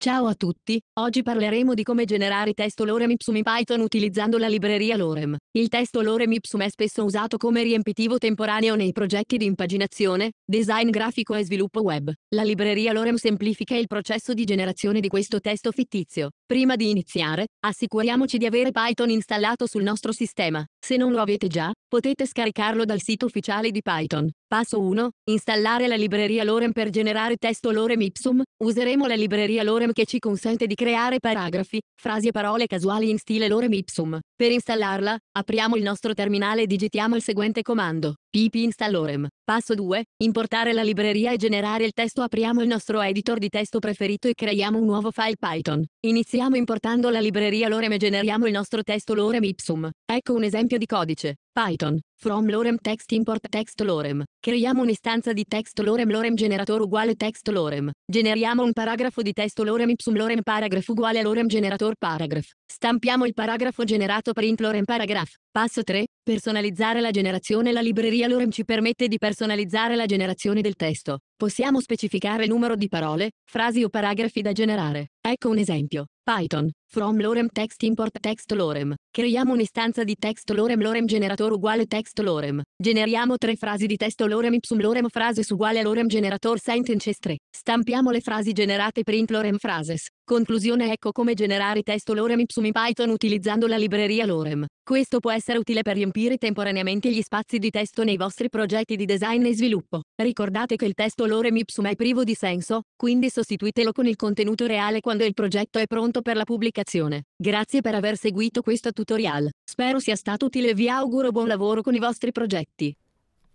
Ciao a tutti, oggi parleremo di come generare testo lorem ipsum in Python utilizzando la libreria lorem. Il testo lorem ipsum è spesso usato come riempitivo temporaneo nei progetti di impaginazione, design grafico e sviluppo web. La libreria lorem semplifica il processo di generazione di questo testo fittizio. Prima di iniziare, assicuriamoci di avere Python installato sul nostro sistema. Se non lo avete già, potete scaricarlo dal sito ufficiale di Python. Passo 1. Installare la libreria Lorem per generare testo Lorem Ipsum. Useremo la libreria Lorem che ci consente di creare paragrafi, frasi e parole casuali in stile Lorem Ipsum. Per installarla, apriamo il nostro terminale e digitiamo il seguente comando. pip install Lorem. Passo 2. Importare la libreria e generare il testo. Apriamo il nostro editor di testo preferito e creiamo un nuovo file Python. Iniziamo importando la libreria Lorem e generiamo il nostro testo Lorem Ipsum. Ecco un esempio di codice. Python. From lorem text import text lorem. Creiamo un'istanza di text lorem lorem generator uguale text lorem. Generiamo un paragrafo di testo lorem ipsum lorem paragraph uguale lorem generator paragraph. Stampiamo il paragrafo generato print lorem paragraph. Passo 3. Personalizzare la generazione. La libreria lorem ci permette di personalizzare la generazione del testo. Possiamo specificare il numero di parole, frasi o paragrafi da generare. Ecco un esempio. Python. From lorem text import text lorem. Creiamo un'istanza di text lorem lorem generator uguale text lorem. Generiamo tre frasi di testo lorem ipsum lorem frases uguale lorem generator sentences 3. Stampiamo le frasi generate print lorem frases, Conclusione ecco come generare testo lorem ipsum in Python utilizzando la libreria lorem. Questo può essere utile per riempire temporaneamente gli spazi di testo nei vostri progetti di design e sviluppo. Ricordate che il testo lorem ipsum è privo di senso, quindi sostituitelo con il contenuto reale quando il progetto è pronto per la pubblicazione. Grazie per aver seguito questo tutorial. Spero sia stato utile e vi auguro buon lavoro con i vostri progetti.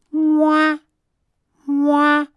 Mua. Mua.